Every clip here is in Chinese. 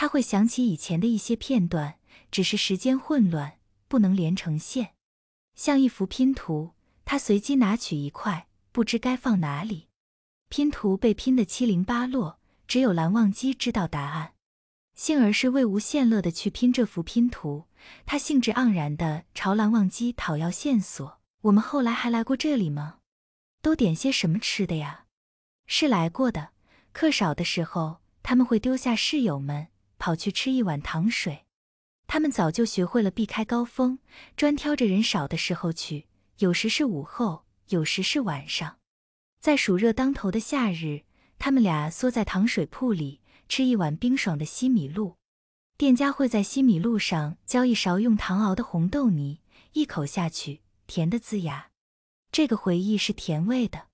他会想起以前的一些片段，只是时间混乱，不能连成线，像一幅拼图。他随机拿取一块，不知该放哪里。拼图被拼得七零八落，只有蓝忘机知道答案。幸而是魏无羡乐的去拼这幅拼图，他兴致盎然的朝蓝忘机讨要线索。我们后来还来过这里吗？都点些什么吃的呀？是来过的。课少的时候，他们会丢下室友们。跑去吃一碗糖水，他们早就学会了避开高峰，专挑着人少的时候去。有时是午后，有时是晚上。在暑热当头的夏日，他们俩缩在糖水铺里，吃一碗冰爽的西米露。店家会在西米露上浇一勺用糖熬的红豆泥，一口下去，甜的滋牙。这个回忆是甜味的。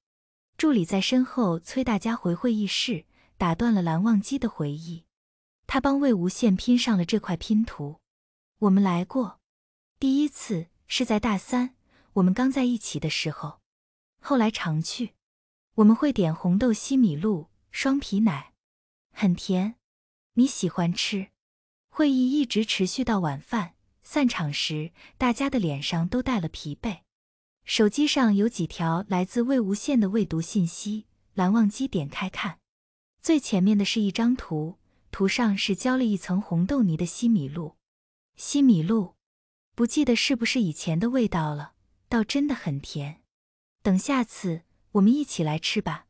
助理在身后催大家回会议室，打断了蓝忘机的回忆。他帮魏无羡拼上了这块拼图。我们来过，第一次是在大三，我们刚在一起的时候。后来常去，我们会点红豆西米露、双皮奶，很甜。你喜欢吃？会议一直持续到晚饭散场时，大家的脸上都带了疲惫。手机上有几条来自魏无羡的未读信息，蓝忘机点开看，最前面的是一张图。图上是浇了一层红豆泥的西米露，西米露，不记得是不是以前的味道了，倒真的很甜。等下次我们一起来吃吧。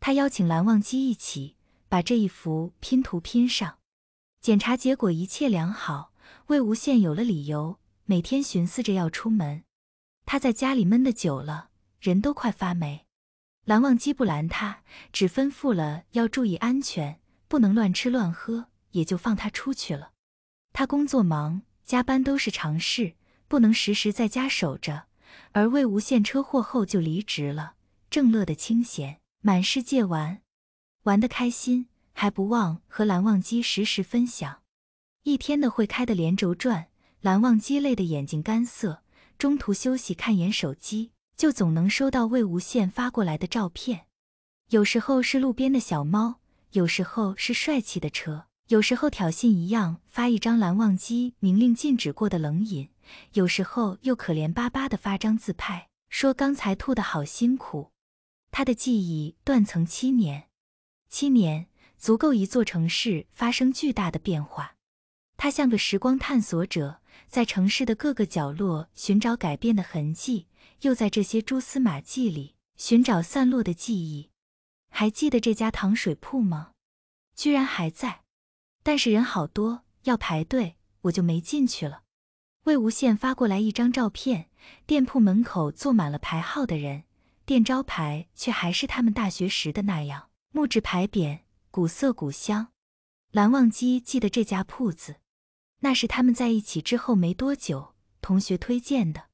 他邀请蓝忘机一起把这一幅拼图拼上。检查结果一切良好，魏无羡有了理由，每天寻思着要出门。他在家里闷的久了，人都快发霉。蓝忘机不拦他，只吩咐了要注意安全。不能乱吃乱喝，也就放他出去了。他工作忙，加班都是常事，不能时时在家守着。而魏无羡车祸后就离职了，正乐得清闲，满世界玩，玩得开心，还不忘和蓝忘机实时分享一天的会开的连轴转。蓝忘机累的眼睛干涩，中途休息看眼手机，就总能收到魏无羡发过来的照片。有时候是路边的小猫。有时候是帅气的车，有时候挑衅一样发一张蓝忘机明令禁止过的冷饮，有时候又可怜巴巴的发张自拍，说刚才吐的好辛苦。他的记忆断层七年，七年足够一座城市发生巨大的变化。他像个时光探索者，在城市的各个角落寻找改变的痕迹，又在这些蛛丝马迹里寻找散落的记忆。还记得这家糖水铺吗？居然还在，但是人好多，要排队，我就没进去了。魏无羡发过来一张照片，店铺门口坐满了排号的人，店招牌却还是他们大学时的那样，木质牌匾，古色古香。蓝忘机记得这家铺子，那是他们在一起之后没多久，同学推荐的，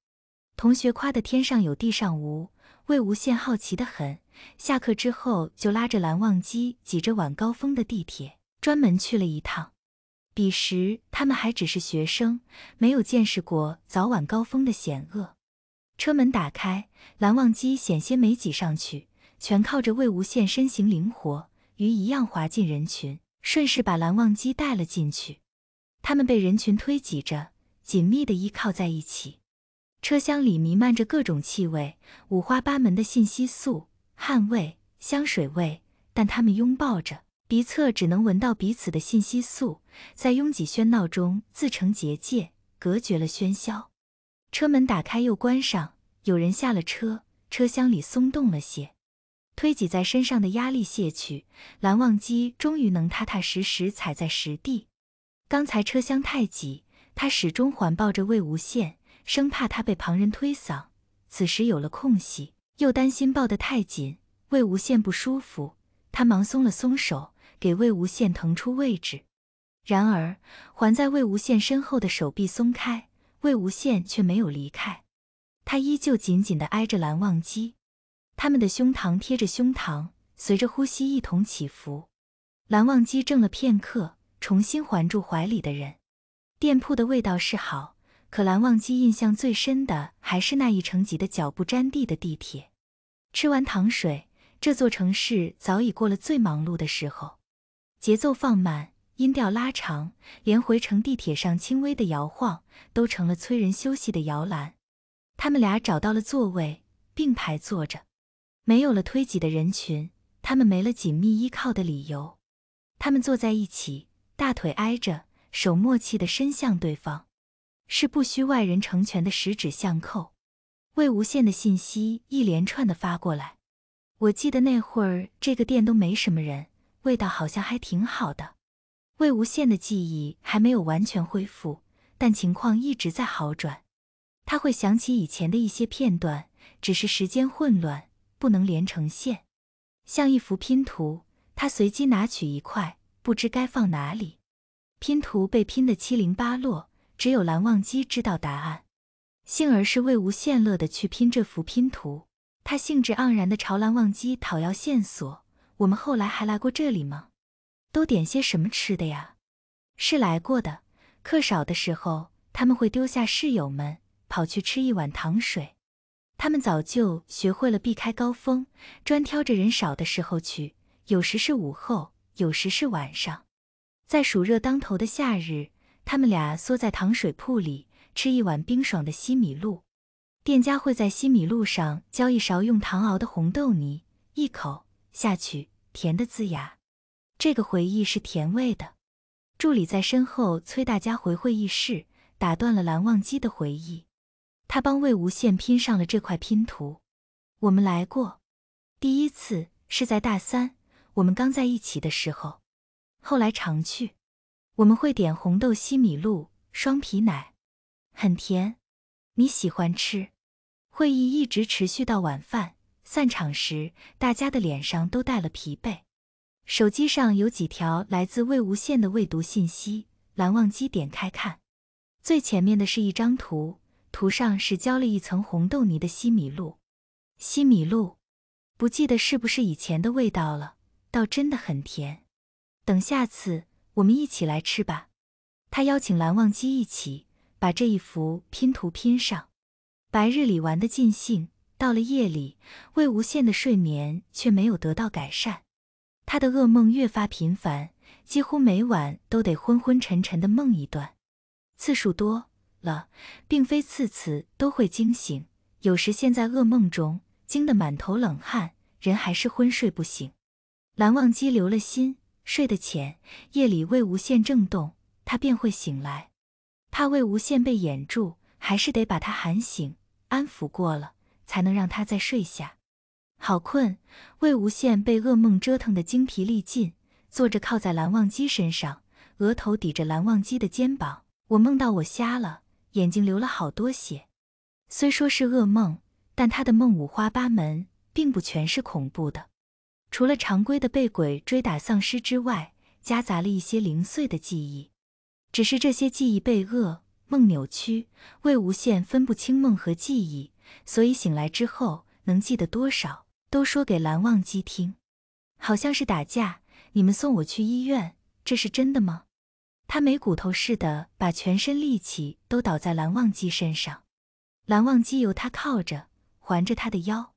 同学夸的天上有地上无。魏无羡好奇的很。下课之后，就拉着蓝忘机挤着晚高峰的地铁，专门去了一趟。彼时他们还只是学生，没有见识过早晚高峰的险恶。车门打开，蓝忘机险些没挤上去，全靠着魏无羡身形灵活，鱼一样滑进人群，顺势把蓝忘机带了进去。他们被人群推挤着，紧密的依靠在一起。车厢里弥漫着各种气味，五花八门的信息素。汗味、香水味，但他们拥抱着，鼻侧只能闻到彼此的信息素，在拥挤喧闹中自成结界，隔绝了喧嚣。车门打开又关上，有人下了车，车厢里松动了些，推挤在身上的压力卸去，蓝忘机终于能踏踏实实踩在实地。刚才车厢太挤，他始终环抱着魏无羡，生怕他被旁人推搡。此时有了空隙。又担心抱得太紧，魏无羡不舒服，他忙松了松手，给魏无羡腾出位置。然而，环在魏无羡身后的手臂松开，魏无羡却没有离开，他依旧紧紧地挨着蓝忘机，他们的胸膛贴着胸膛，随着呼吸一同起伏。蓝忘机怔了片刻，重新环住怀里的人。店铺的味道是好。可蓝忘机印象最深的还是那一程级的脚不沾地的地铁。吃完糖水，这座城市早已过了最忙碌的时候，节奏放慢，音调拉长，连回程地铁上轻微的摇晃都成了催人休息的摇篮。他们俩找到了座位，并排坐着，没有了推挤的人群，他们没了紧密依靠的理由。他们坐在一起，大腿挨着，手默契地伸向对方。是不需外人成全的十指相扣。魏无羡的信息一连串的发过来，我记得那会儿这个店都没什么人，味道好像还挺好的。魏无羡的记忆还没有完全恢复，但情况一直在好转。他会想起以前的一些片段，只是时间混乱，不能连成线，像一幅拼图。他随机拿取一块，不知该放哪里，拼图被拼得七零八落。只有蓝忘机知道答案。幸而是魏无羡乐的去拼这幅拼图，他兴致盎然的朝蓝忘机讨要线索。我们后来还来过这里吗？都点些什么吃的呀？是来过的。客少的时候，他们会丢下室友们，跑去吃一碗糖水。他们早就学会了避开高峰，专挑着人少的时候去。有时是午后，有时是晚上，在暑热当头的夏日。他们俩缩在糖水铺里吃一碗冰爽的西米露，店家会在西米露上浇一勺用糖熬的红豆泥，一口下去甜的滋牙。这个回忆是甜味的。助理在身后催大家回会议室，打断了蓝忘机的回忆。他帮魏无羡拼上了这块拼图。我们来过，第一次是在大三，我们刚在一起的时候，后来常去。我们会点红豆西米露、双皮奶，很甜。你喜欢吃？会议一直持续到晚饭散场时，大家的脸上都带了疲惫。手机上有几条来自魏无羡的未读信息，蓝忘机点开看。最前面的是一张图，图上是浇了一层红豆泥的西米露。西米露，不记得是不是以前的味道了，倒真的很甜。等下次。我们一起来吃吧，他邀请蓝忘机一起把这一幅拼图拼上。白日里玩的尽兴，到了夜里，魏无羡的睡眠却没有得到改善，他的噩梦越发频繁，几乎每晚都得昏昏沉沉的梦一段。次数多了，并非次次都会惊醒，有时陷在噩梦中惊得满头冷汗，人还是昏睡不醒。蓝忘机留了心。睡得浅，夜里魏无羡正动，他便会醒来。怕魏无羡被掩住，还是得把他喊醒，安抚过了，才能让他再睡下。好困，魏无羡被噩梦折腾得精疲力尽，坐着靠在蓝忘机身上，额头抵着蓝忘机的肩膀。我梦到我瞎了，眼睛流了好多血。虽说是噩梦，但他的梦五花八门，并不全是恐怖的。除了常规的被鬼追打丧尸之外，夹杂了一些零碎的记忆。只是这些记忆被噩梦扭曲，魏无羡分不清梦和记忆，所以醒来之后能记得多少，都说给蓝忘机听。好像是打架，你们送我去医院，这是真的吗？他没骨头似的，把全身力气都倒在蓝忘机身上，蓝忘机由他靠着，环着他的腰。